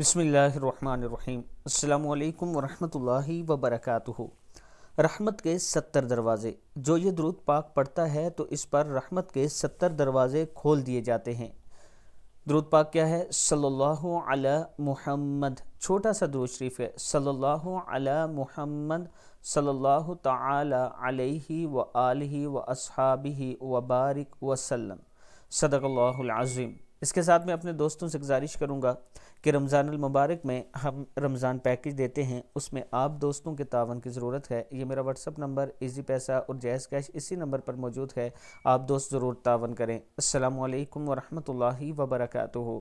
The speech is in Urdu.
بسم اللہ الرحمن الرحیم السلام علیکم ورحمۃ اللہ وبرکاتہ رحمت کے ستر دروازے جو یہ درود پاک پڑھتا ہے تو اس پر رحمت کے ستر دروازے کھول دیے جاتے ہیں درود پاک کیا ہے صلی اللہ علی محمد چھوٹا سا درود شریف ہے صلی اللہ علی محمد صلی اللہ تعالی علیہ و علیہ و اصحبی و بارک و اللہ العظیم इसके साथ मैं अपने दोस्तों से गुजारिश करूँगा कि रमज़ान मुबारक में हम रमज़ान पैकेज देते हैं उसमें आप दोस्तों के तावन की ज़रूरत है ये मेरा व्हाट्सअप नंबर इजी पैसा और जैज़ कैश इसी नंबर पर मौजूद है आप दोस्त ज़रूर तावन करें अल्लाम वरहमल वबरकू